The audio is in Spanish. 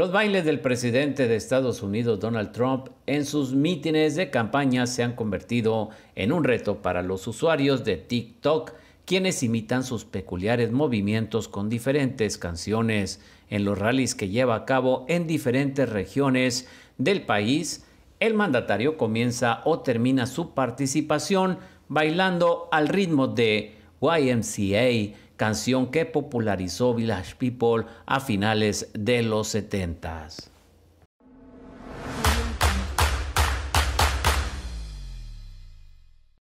Los bailes del presidente de Estados Unidos, Donald Trump, en sus mítines de campaña se han convertido en un reto para los usuarios de TikTok, quienes imitan sus peculiares movimientos con diferentes canciones. En los rallies que lleva a cabo en diferentes regiones del país, el mandatario comienza o termina su participación bailando al ritmo de YMCA, canción que popularizó Village People a finales de los 70s.